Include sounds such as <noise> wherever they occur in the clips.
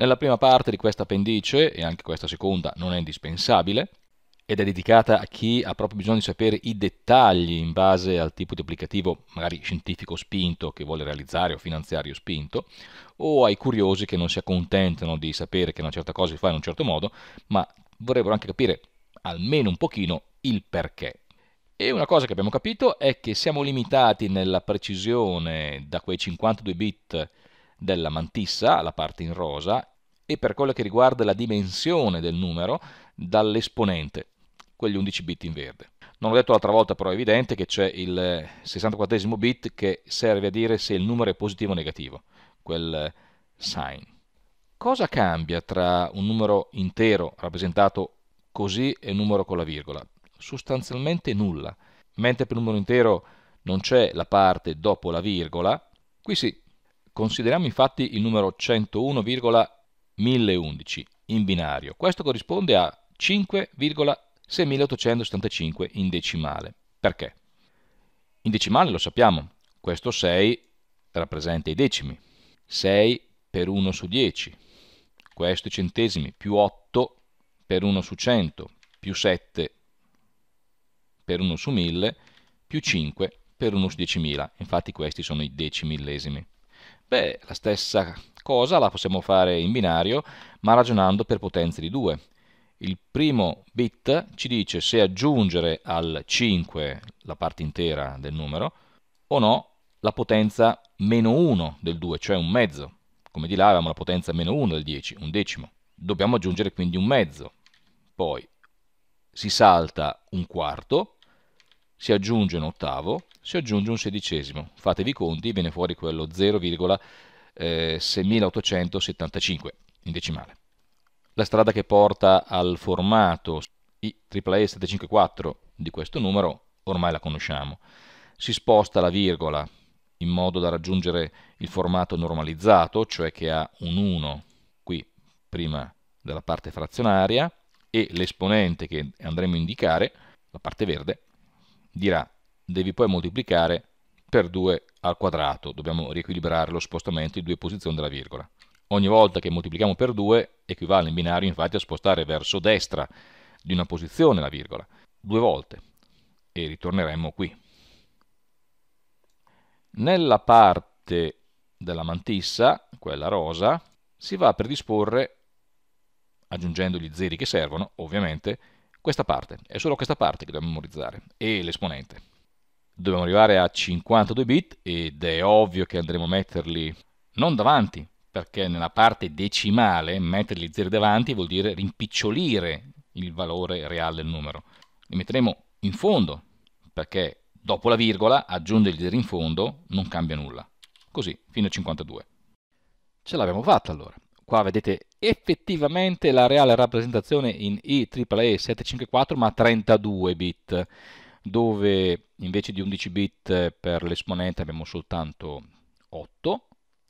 Nella prima parte di questa appendice, e anche questa seconda non è indispensabile, ed è dedicata a chi ha proprio bisogno di sapere i dettagli in base al tipo di applicativo magari scientifico spinto che vuole realizzare o finanziario spinto, o ai curiosi che non si accontentano di sapere che una certa cosa si fa in un certo modo, ma vorrebbero anche capire almeno un pochino il perché. E una cosa che abbiamo capito è che siamo limitati nella precisione da quei 52 bit della mantissa, la parte in rosa, e per quello che riguarda la dimensione del numero, dall'esponente, quegli 11 bit in verde. Non l'ho detto l'altra volta, però è evidente che c'è il 64 bit che serve a dire se il numero è positivo o negativo, quel sign. Cosa cambia tra un numero intero rappresentato così e un numero con la virgola? Sostanzialmente nulla. Mentre per un numero intero non c'è la parte dopo la virgola, qui sì, Consideriamo infatti il numero 101,1011 in binario. Questo corrisponde a 5,6875 in decimale. Perché? In decimale lo sappiamo, questo 6 rappresenta i decimi. 6 per 1 su 10, questo i centesimi, più 8 per 1 su 100, più 7 per 1 su 1000, più 5 per 1 su 10.000. Infatti questi sono i decimillesimi. Beh, la stessa cosa la possiamo fare in binario, ma ragionando per potenze di 2. Il primo bit ci dice se aggiungere al 5 la parte intera del numero o no la potenza meno 1 del 2, cioè un mezzo. Come di là avevamo la potenza meno 1 del 10, un decimo. Dobbiamo aggiungere quindi un mezzo. Poi si salta un quarto si aggiunge un ottavo, si aggiunge un sedicesimo. Fatevi i conti, viene fuori quello 0,6875 eh, in decimale. La strada che porta al formato IEEE754 di questo numero ormai la conosciamo. Si sposta la virgola in modo da raggiungere il formato normalizzato, cioè che ha un 1 qui prima della parte frazionaria e l'esponente che andremo a indicare, la parte verde, dirà devi poi moltiplicare per 2 al quadrato, dobbiamo riequilibrare lo spostamento di due posizioni della virgola. Ogni volta che moltiplichiamo per 2 equivale in binario infatti a spostare verso destra di una posizione la virgola, due volte, e ritorneremo qui. Nella parte della mantissa, quella rosa, si va a predisporre, aggiungendo gli zeri che servono, ovviamente, questa parte, è solo questa parte che dobbiamo memorizzare e l'esponente. Dobbiamo arrivare a 52 bit ed è ovvio che andremo a metterli non davanti, perché nella parte decimale metterli 0 davanti vuol dire rimpicciolire il valore reale del numero. Li metteremo in fondo, perché dopo la virgola aggiungere gli 0 in fondo non cambia nulla. Così, fino a 52. Ce l'abbiamo fatta allora qua vedete effettivamente la reale rappresentazione in IEEE 754 ma 32 bit, dove invece di 11 bit per l'esponente abbiamo soltanto 8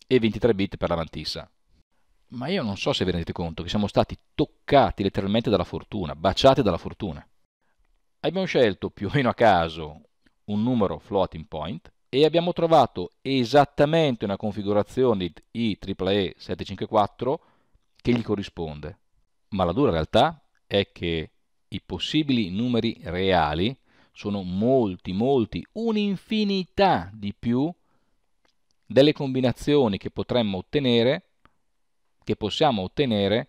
e 23 bit per la mantissa Ma io non so se vi rendete conto che siamo stati toccati letteralmente dalla fortuna, baciati dalla fortuna. Abbiamo scelto più o meno a caso un numero floating point e abbiamo trovato esattamente una configurazione di IEEE 754 che gli corrisponde. Ma la dura realtà è che i possibili numeri reali sono molti, molti, un'infinità di più delle combinazioni che potremmo ottenere, che possiamo ottenere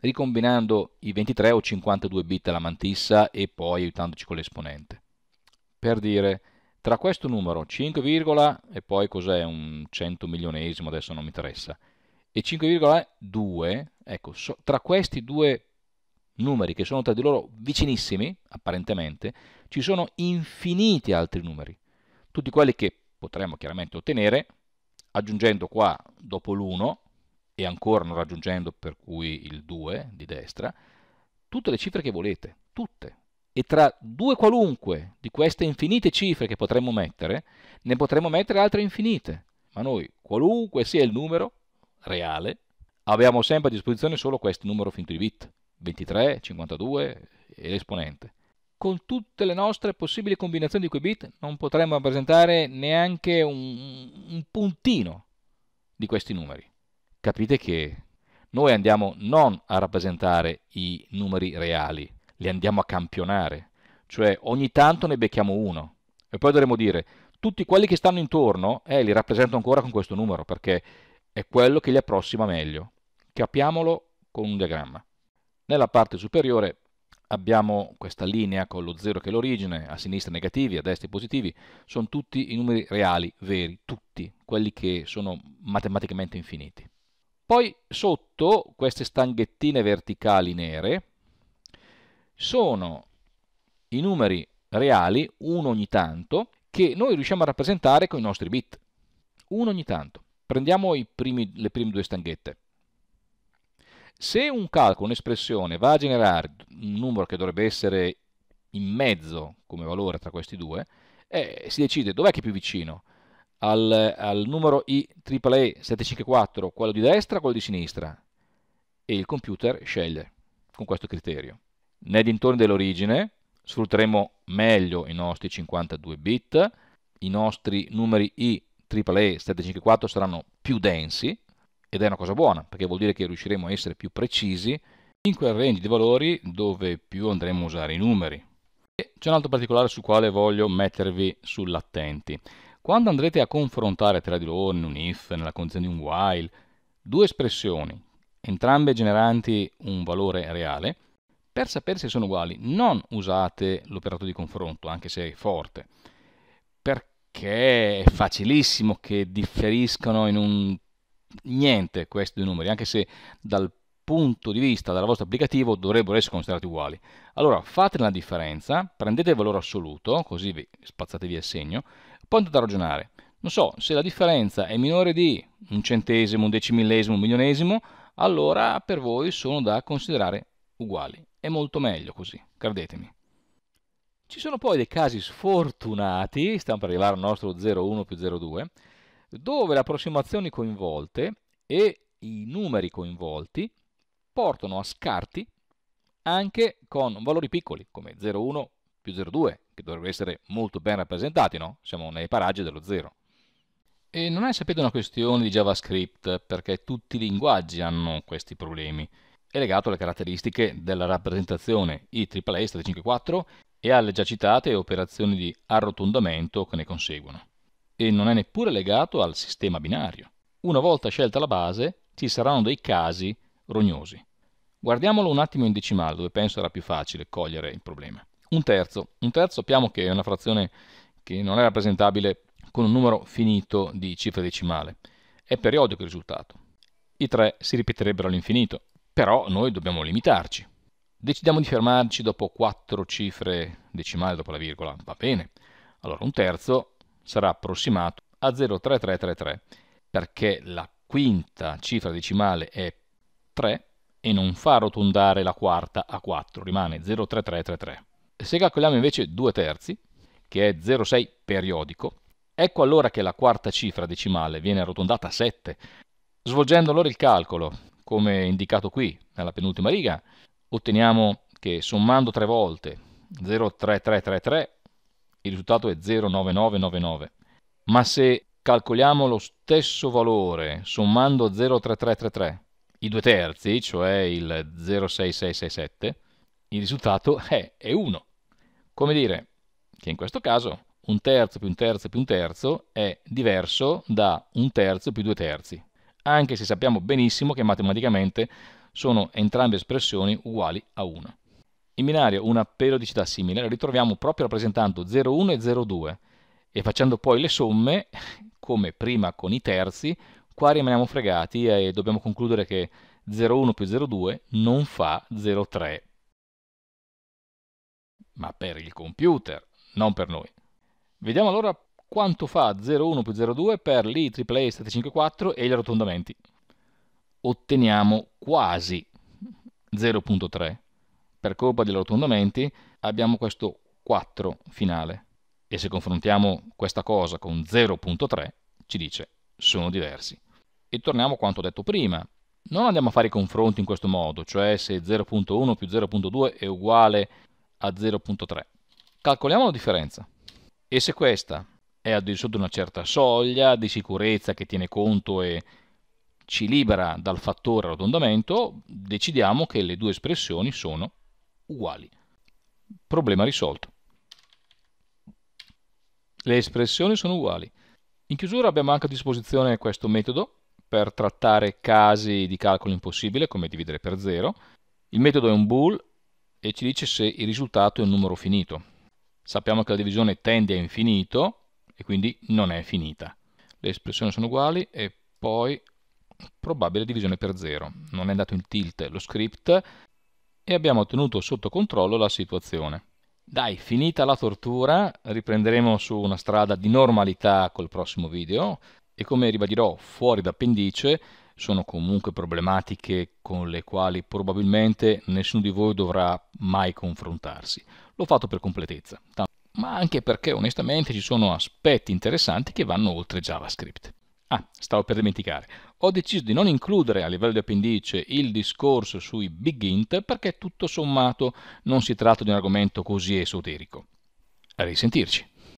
ricombinando i 23 o 52 bit alla mantissa e poi aiutandoci con l'esponente. Per dire tra questo numero 5, e poi cos'è un 100 milionesimo, adesso non mi interessa, e 5,2, ecco, so, tra questi due numeri che sono tra di loro vicinissimi, apparentemente, ci sono infiniti altri numeri, tutti quelli che potremmo chiaramente ottenere aggiungendo qua dopo l'1 e ancora non raggiungendo per cui il 2 di destra, tutte le cifre che volete, tutte, e tra due qualunque di queste infinite cifre che potremmo mettere, ne potremmo mettere altre infinite. Ma noi, qualunque sia il numero reale, abbiamo sempre a disposizione solo questo numero finto di bit, 23, 52 e l'esponente. Con tutte le nostre possibili combinazioni di quei bit non potremmo rappresentare neanche un, un puntino di questi numeri. Capite che noi andiamo non a rappresentare i numeri reali, le andiamo a campionare, cioè ogni tanto ne becchiamo uno e poi dovremo dire tutti quelli che stanno intorno eh, li rappresento ancora con questo numero perché è quello che li approssima meglio. Capiamolo con un diagramma. Nella parte superiore abbiamo questa linea con lo 0 che è l'origine, a sinistra negativi, a destra positivi, sono tutti i numeri reali, veri, tutti, quelli che sono matematicamente infiniti. Poi sotto queste stanghettine verticali nere sono i numeri reali, uno ogni tanto, che noi riusciamo a rappresentare con i nostri bit. Uno ogni tanto. Prendiamo primi, le prime due stanghette. Se un calcolo, un'espressione, va a generare un numero che dovrebbe essere in mezzo come valore tra questi due, eh, si decide dov'è che è più vicino, al, al numero IEEE 754, quello di destra o quello di sinistra, e il computer sceglie con questo criterio. Nei dintorni dell'origine sfrutteremo meglio i nostri 52 bit, i nostri numeri I 754 saranno più densi ed è una cosa buona perché vuol dire che riusciremo a essere più precisi in quel range di valori dove più andremo a usare i numeri. C'è un altro particolare sul quale voglio mettervi sull'attenti. Quando andrete a confrontare tra di loro in un if, nella condizione di un while, due espressioni, entrambe generanti un valore reale, per sapere se sono uguali non usate l'operato di confronto, anche se è forte, perché è facilissimo che differiscano in un niente questi due numeri, anche se dal punto di vista del vostro applicativo dovrebbero essere considerati uguali. Allora fate la differenza, prendete il valore assoluto, così vi spazzate via il segno, poi andate a ragionare. Non so, se la differenza è minore di un centesimo, un decimillesimo, un milionesimo, allora per voi sono da considerare uguali. È molto meglio così, credetemi. Ci sono poi dei casi sfortunati, stiamo per arrivare al nostro 01 più 02, dove le approssimazioni coinvolte e i numeri coinvolti portano a scarti anche con valori piccoli, come 01 più 02, che dovrebbero essere molto ben rappresentati, no? Siamo nei paraggi dello 0. E non è sapete una questione di JavaScript, perché tutti i linguaggi hanno questi problemi è legato alle caratteristiche della rappresentazione IAA IAAA 354 e alle già citate operazioni di arrotondamento che ne conseguono. E non è neppure legato al sistema binario. Una volta scelta la base, ci saranno dei casi rognosi. Guardiamolo un attimo in decimale, dove penso era più facile cogliere il problema. Un terzo. Un terzo sappiamo che è una frazione che non è rappresentabile con un numero finito di cifre decimale. È periodico il risultato. I tre si ripeterebbero all'infinito, però noi dobbiamo limitarci. Decidiamo di fermarci dopo quattro cifre decimali dopo la virgola, va bene. Allora un terzo sarà approssimato a 03333 perché la quinta cifra decimale è 3 e non fa arrotondare la quarta a 4, rimane 03333. Se calcoliamo invece due terzi, che è 0,6 periodico, ecco allora che la quarta cifra decimale viene arrotondata a 7. Svolgendo allora il calcolo come indicato qui nella penultima riga, otteniamo che sommando tre volte 03333 il risultato è 09999. Ma se calcoliamo lo stesso valore sommando 03333, i due terzi, cioè il 06667, il risultato <laughs> è, è 1. Come dire che in questo caso un terzo più un terzo più un terzo è diverso da un terzo più due terzi anche se sappiamo benissimo che matematicamente sono entrambe espressioni uguali a 1. In binario una periodicità simile la ritroviamo proprio rappresentando 0,1 e 0,2 e facendo poi le somme, come prima con i terzi, qua rimaniamo fregati e dobbiamo concludere che 0,1 più 0,2 non fa 0,3. Ma per il computer, non per noi. Vediamo allora quanto fa 01 più 02 per l'IEEE 754 e gli arrotondamenti? Otteniamo quasi 0.3. Per colpa degli arrotondamenti abbiamo questo 4 finale. E se confrontiamo questa cosa con 0.3 ci dice sono diversi. E torniamo a quanto detto prima. Non andiamo a fare i confronti in questo modo, cioè se 0.1 più 0.2 è uguale a 0.3. Calcoliamo la differenza. E se questa è al di sotto di una certa soglia di sicurezza che tiene conto e ci libera dal fattore arrotondamento, decidiamo che le due espressioni sono uguali. Problema risolto. Le espressioni sono uguali. In chiusura abbiamo anche a disposizione questo metodo per trattare casi di calcolo impossibile, come dividere per zero. Il metodo è un bool e ci dice se il risultato è un numero finito. Sappiamo che la divisione tende a infinito, e quindi non è finita. Le espressioni sono uguali e poi probabile divisione per 0. Non è andato in tilt lo script e abbiamo tenuto sotto controllo la situazione. Dai, finita la tortura, riprenderemo su una strada di normalità col prossimo video e come ribadirò fuori d'appendice sono comunque problematiche con le quali probabilmente nessuno di voi dovrà mai confrontarsi. L'ho fatto per completezza ma anche perché onestamente ci sono aspetti interessanti che vanno oltre JavaScript. Ah, stavo per dimenticare. Ho deciso di non includere a livello di appendice il discorso sui big int perché tutto sommato non si tratta di un argomento così esoterico. A risentirci.